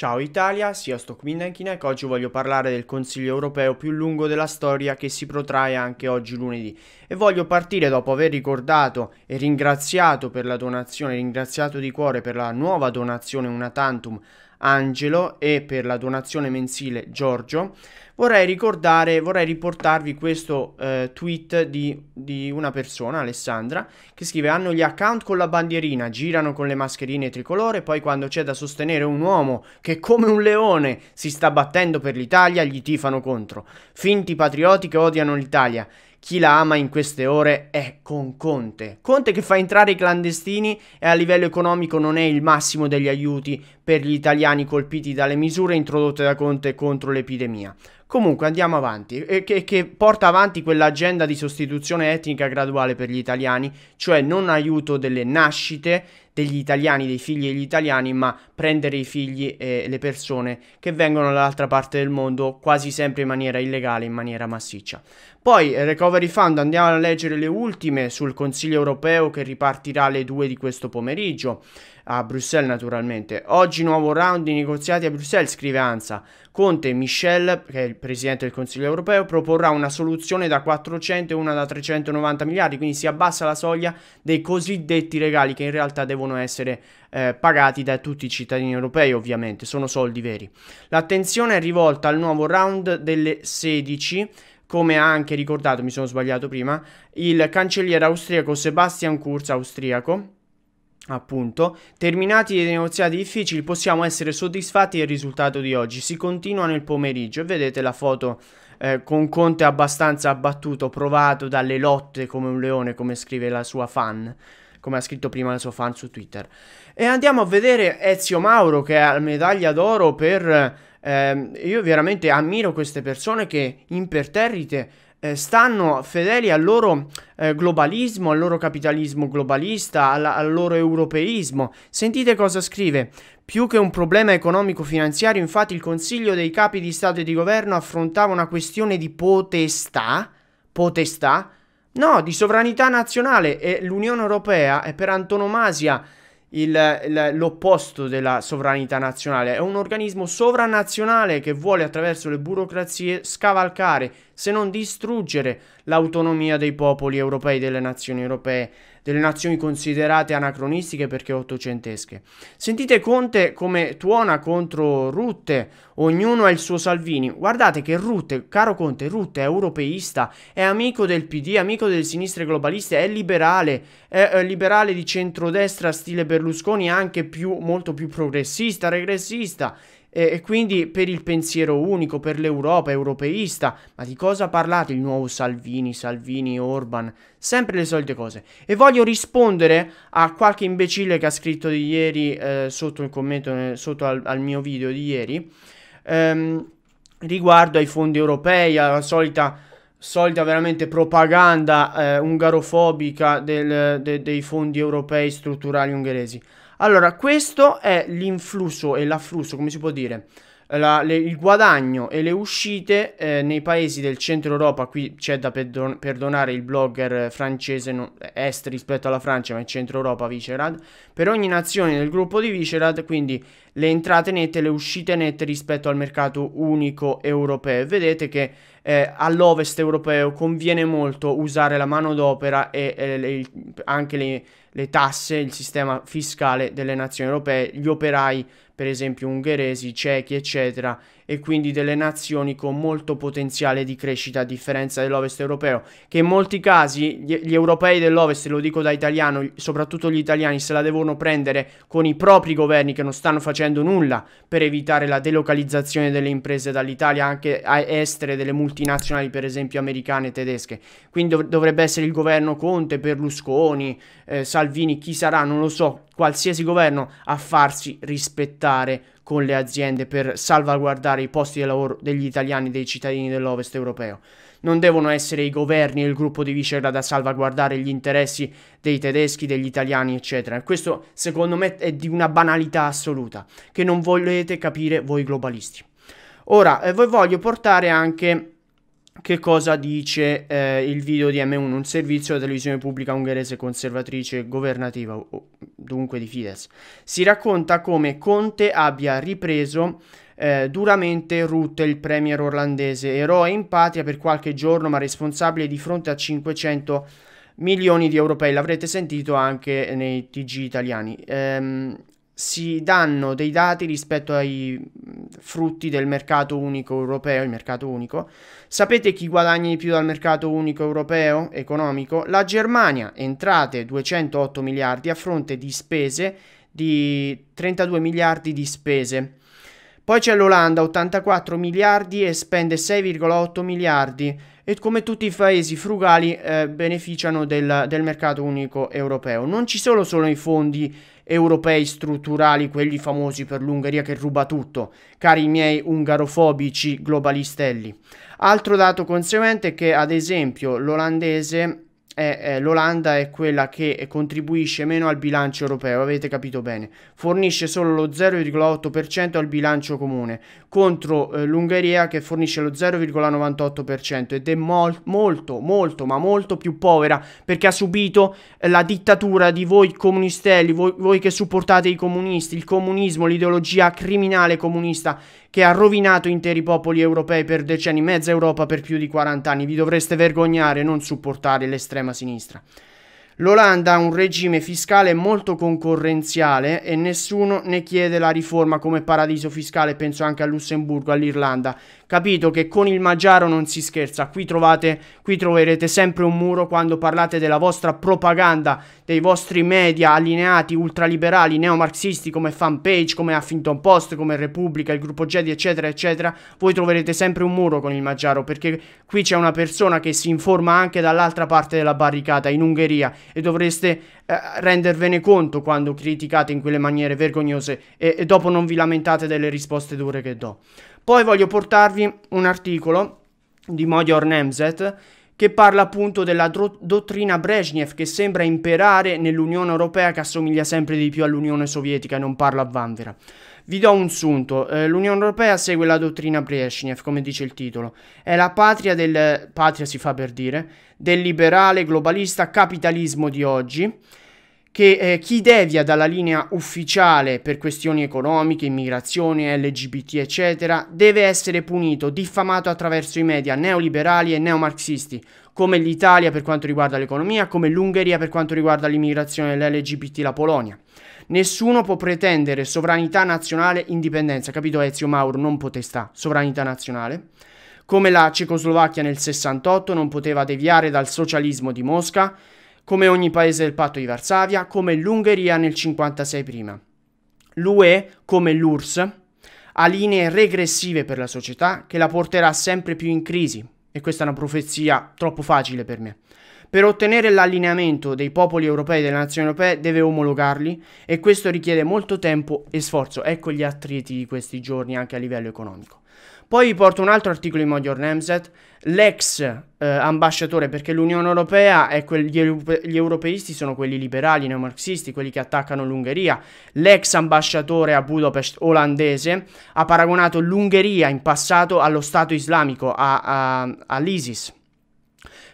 Ciao Italia, sia Stock Mindenkinek, oggi voglio parlare del Consiglio europeo più lungo della storia che si protrae anche oggi lunedì e voglio partire dopo aver ricordato e ringraziato per la donazione, ringraziato di cuore per la nuova donazione una tantum Angelo e per la donazione mensile Giorgio, vorrei ricordare, vorrei riportarvi questo eh, tweet di, di, una persona, Alessandra, che scrive hanno gli account con la bandierina, girano con le mascherine tricolore, poi quando c'è da sostenere un uomo che come un leone si sta battendo per l'Italia, gli tifano contro. Finti patrioti che odiano l'Italia chi la ama in queste ore è con Conte. Conte che fa entrare i clandestini e a livello economico non è il massimo degli aiuti per gli italiani colpiti dalle misure introdotte da Conte contro l'epidemia. Comunque andiamo avanti, eh, che, che, porta avanti quell'agenda di sostituzione etnica graduale per gli italiani, cioè non aiuto delle nascite, degli italiani, dei figli degli italiani, ma prendere i figli e le persone che vengono dall'altra parte del mondo quasi sempre in maniera illegale, in maniera massiccia. Poi eh, Recovery Fund, andiamo a leggere le ultime sul Consiglio europeo che ripartirà alle 2 di questo pomeriggio a Bruxelles naturalmente. Oggi nuovo round di negoziati a Bruxelles, scrive Anza. Conte Michel, che è il presidente del Consiglio europeo, proporrà una soluzione da 400 e una da 390 miliardi, quindi si abbassa la soglia dei cosiddetti regali che in realtà devono essere eh, pagati da tutti i cittadini europei, ovviamente, sono soldi veri. L'attenzione è rivolta al nuovo round delle 16 come ha anche ricordato, mi sono sbagliato prima, il cancelliere austriaco Sebastian Kurz austriaco, Appunto, terminati i negoziati difficili, possiamo essere soddisfatti del risultato di oggi. Si continua nel pomeriggio e vedete la foto eh, con Conte abbastanza abbattuto, provato dalle lotte come un leone, come scrive la sua fan come ha scritto prima la sua fan su Twitter. E andiamo a vedere Ezio Mauro che ha la medaglia d'oro per... Ehm, io veramente ammiro queste persone che imperterrite eh, stanno fedeli al loro eh, globalismo, al loro capitalismo globalista, alla, al loro europeismo. Sentite cosa scrive. Più che un problema economico-finanziario, infatti, il Consiglio dei capi di Stato e di Governo affrontava una questione di potestà, potestà, no, di sovranità nazionale e l'Unione Europea è per antonomasia il, il, l'opposto della sovranità nazionale, è un organismo sovranazionale che vuole attraverso le burocrazie scavalcare, se non distruggere, l'autonomia dei popoli europei, delle nazioni europee delle nazioni considerate anacronistiche perché ottocentesche. Sentite Conte come tuona contro Rutte, ognuno ha il suo Salvini. Guardate che Rutte, caro Conte, Rutte è europeista, è amico del PD, amico delle sinistre globaliste, è liberale, è, è eh, liberale di centrodestra stile Berlusconi, anche più, molto più progressista, regressista e quindi per il pensiero unico, per l'Europa europeista, ma di cosa parlate il nuovo Salvini, Salvini, Orban? Sempre le solite cose. E voglio rispondere a qualche imbecille che ha scritto di ieri eh, sotto il commento, eh, sotto al, al mio video di ieri, ehm, riguardo ai fondi europei, alla solita solita veramente propaganda eh, ungarofobica del, de, dei fondi europei strutturali ungheresi. Allora, questo è l'influsso e l'afflusso, come si può dire, la, le, il guadagno e le uscite eh, nei paesi del centro Europa. Qui c'è da perdon perdonare il blogger francese non, est rispetto alla Francia, ma è centro Europa Vicerad. Per ogni nazione del gruppo di Vicerad, quindi le entrate nette e le uscite nette rispetto al mercato unico europeo. Vedete che eh, all'ovest europeo conviene molto usare la manodopera e, e eh, le, anche le le tasse, il sistema fiscale delle nazioni europee, gli operai per esempio ungheresi, cechi eccetera e quindi delle nazioni con molto potenziale di crescita a differenza dell'ovest europeo che in molti casi gli, gli europei dell'ovest, lo dico da italiano, soprattutto gli italiani se la devono prendere con i propri governi che non stanno facendo nulla per evitare la delocalizzazione delle imprese dall'Italia anche a estere delle multinazionali per esempio americane e tedesche quindi dov dovrebbe essere il governo Conte, Berlusconi, eh, Salvini Salvini, chi sarà, non lo so, qualsiasi governo a farsi rispettare con le aziende per salvaguardare i posti di lavoro degli italiani, dei cittadini dell'Ovest europeo. Non devono essere i governi e il gruppo di Visegrad a salvaguardare gli interessi dei tedeschi, degli italiani, eccetera. E questo, secondo me, è di una banalità assoluta, che non volete capire voi globalisti. Ora, eh, voi voglio portare anche che cosa dice eh, il video di M1, un servizio della televisione pubblica ungherese conservatrice governativa, dunque di Fidesz. Si racconta come Conte abbia ripreso eh, duramente Rutte, il premier olandese, eroe in patria per qualche giorno ma responsabile di fronte a 500 milioni di europei, l'avrete sentito anche nei TG italiani. Ehm, si danno dei dati rispetto ai frutti del mercato unico europeo, il mercato unico. Sapete chi guadagna di più dal mercato unico europeo economico? La Germania, entrate 208 miliardi a fronte di spese di 32 miliardi di spese. Poi c'è l'Olanda, 84 miliardi e spende 6,8 miliardi e come tutti i paesi frugali eh, beneficiano del, del mercato unico europeo. Non ci sono solo i fondi europei strutturali, quelli famosi per l'Ungheria che ruba tutto, cari miei ungarofobici globalistelli. Altro dato conseguente è che, ad esempio, l'olandese è l'Olanda è quella che contribuisce meno al bilancio europeo, avete capito bene, fornisce solo lo 0,8% al bilancio comune contro eh, l'Ungheria che fornisce lo 0,98% ed è mol molto molto ma molto più povera perché ha subito eh, la dittatura di voi comunistelli, voi, voi che supportate i comunisti, il comunismo, l'ideologia criminale comunista che ha rovinato interi popoli europei per decenni, mezza Europa per più di 40 anni. Vi dovreste vergognare e non supportare l'estrema sinistra. L'Olanda ha un regime fiscale molto concorrenziale e nessuno ne chiede la riforma come paradiso fiscale, penso anche a Lussemburgo, all'Irlanda. Capito che con il Magiaro non si scherza, qui, trovate, qui troverete sempre un muro quando parlate della vostra propaganda, dei vostri media allineati, ultraliberali, neomarxisti come Fanpage, come Huffington Post, come Repubblica, il gruppo Jedi, eccetera, eccetera. Voi troverete sempre un muro con il Magiaro perché qui c'è una persona che si informa anche dall'altra parte della barricata, in Ungheria e dovreste eh, rendervene conto quando criticate in quelle maniere vergognose e, e dopo non vi lamentate delle risposte dure che do. Poi voglio portarvi un articolo di Modior Nemzet che parla appunto della dottrina Brezhnev che sembra imperare nell'Unione Europea che assomiglia sempre di più all'Unione Sovietica e non parlo a Vanvera. Vi do un sunto, eh, l'Unione Europea segue la dottrina Brezhnev, come dice il titolo, è la patria del, patria si fa per dire, del liberale globalista capitalismo di oggi, che eh, chi devia dalla linea ufficiale per questioni economiche, immigrazione, LGBT, eccetera, deve essere punito, diffamato attraverso i media neoliberali e neomarxisti, come l'Italia per quanto riguarda l'economia, come l'Ungheria per quanto riguarda l'immigrazione, l'LGBT, la Polonia. Nessuno può pretendere sovranità nazionale, indipendenza, capito Ezio Mauro, non potestà, sovranità nazionale come la Cecoslovacchia nel 68 non poteva deviare dal socialismo di Mosca come ogni paese del patto di Varsavia, come l'Ungheria nel 1956 prima. L'UE, come l'URSS, ha linee regressive per la società che la porterà sempre più in crisi, e questa è una profezia troppo facile per me. Per ottenere l'allineamento dei popoli europei e delle nazioni europee deve omologarli e questo richiede molto tempo e sforzo. Ecco gli attriti di questi giorni anche a livello economico. Poi vi porto un altro articolo di Modior Nemzet, l'ex eh, ambasciatore, perché l'Unione Europea e gli, gli, europeisti sono quelli liberali, neomarxisti, quelli che attaccano l'Ungheria. L'ex ambasciatore a Budapest olandese ha paragonato l'Ungheria in passato allo Stato islamico, all'ISIS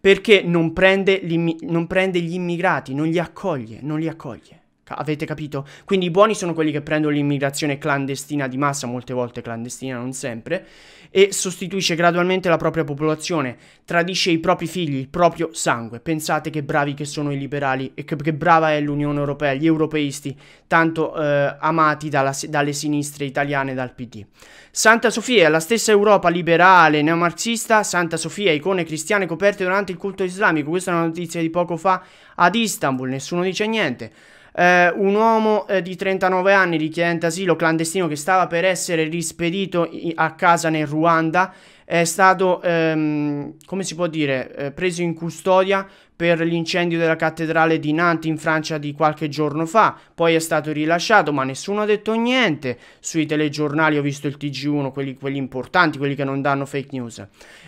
perché non prende, non prende, gli immigrati, non li accoglie, non li accoglie. Avete capito? Quindi i buoni sono quelli che prendono l'immigrazione clandestina di massa, molte volte clandestina, non sempre, e sostituisce gradualmente la propria popolazione, tradisce i propri figli, il proprio sangue. Pensate che bravi che sono i liberali e che, che brava è l'Unione Europea, gli europeisti, tanto eh, amati dalla, dalle sinistre italiane e dal PD. Santa Sofia, la stessa Europa liberale, neomarxista, Santa Sofia, icone cristiane coperte durante il culto islamico, questa è una notizia di poco fa ad Istanbul, nessuno dice niente eh, un uomo eh, di 39 anni richiedente asilo clandestino che stava per essere rispedito a casa nel Ruanda è stato, ehm, come si può dire, eh, preso in custodia per l'incendio della cattedrale di Nantes in Francia di qualche giorno fa, poi è stato rilasciato ma nessuno ha detto niente, sui telegiornali ho visto il TG1, quelli, quelli importanti, quelli che non danno fake news,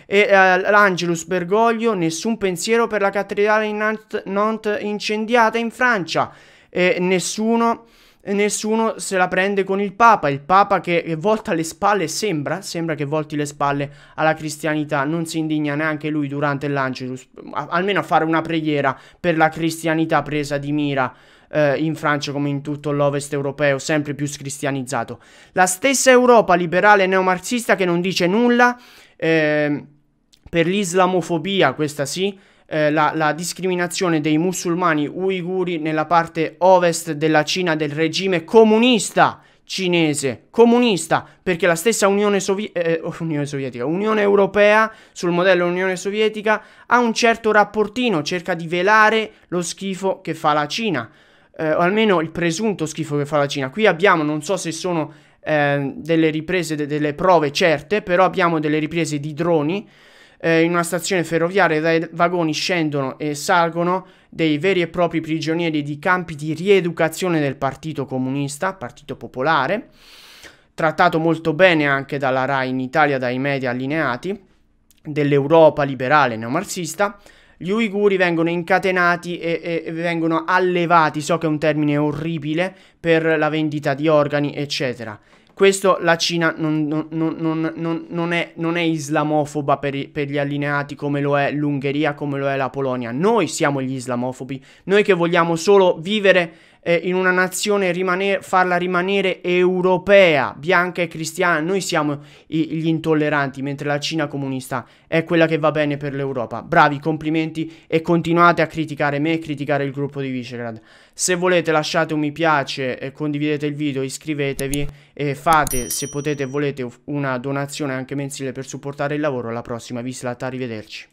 e eh, l'Angelus Bergoglio, nessun pensiero per la cattedrale di Nantes, Nantes incendiata in Francia, e nessuno nessuno se la prende con il Papa. Il Papa che, che, volta le spalle, sembra, sembra che volti le spalle alla cristianità. Non si indigna neanche lui durante l'Angelus, almeno a fare una preghiera per la cristianità presa di mira. Eh, in Francia, come in tutto l'ovest europeo, sempre più scristianizzato. La stessa Europa liberale neomarxista che non dice nulla eh, per l'islamofobia, questa sì, eh, la, la, discriminazione dei musulmani uiguri nella parte ovest della Cina del regime comunista cinese, comunista, perché la stessa Unione, Sovi- eh, eh Unione Sovietica, Unione Europea, sul modello Unione Sovietica, ha un certo rapportino, cerca di velare lo schifo che fa la Cina, eh, o almeno il presunto schifo che fa la Cina. Qui abbiamo, non so se sono eh, delle riprese, de- delle prove certe, però abbiamo delle riprese di droni eh, in una stazione ferroviaria dai vagoni scendono e salgono dei veri e propri prigionieri di campi di rieducazione del Partito Comunista, Partito Popolare, trattato molto bene anche dalla RAI in Italia dai media allineati, dell'Europa liberale neomarxista, gli uiguri vengono incatenati e, e, vengono allevati, so che è un termine orribile, per la vendita di organi, eccetera questo la Cina non, non, non, è, non, è, islamofoba per, per gli allineati come lo è l'Ungheria, come lo è la Polonia. Noi siamo gli islamofobi, noi che vogliamo solo vivere eh, in una nazione rimanere, farla rimanere europea, bianca e cristiana. Noi siamo i, gli intolleranti, mentre la Cina comunista è quella che va bene per l'Europa. Bravi, complimenti e continuate a criticare me e criticare il gruppo di Visegrad. Se volete lasciate un mi piace, eh, condividete il video, iscrivetevi e fate, se potete e volete, una donazione anche mensile per supportare il lavoro. Alla prossima, vi slata, arrivederci.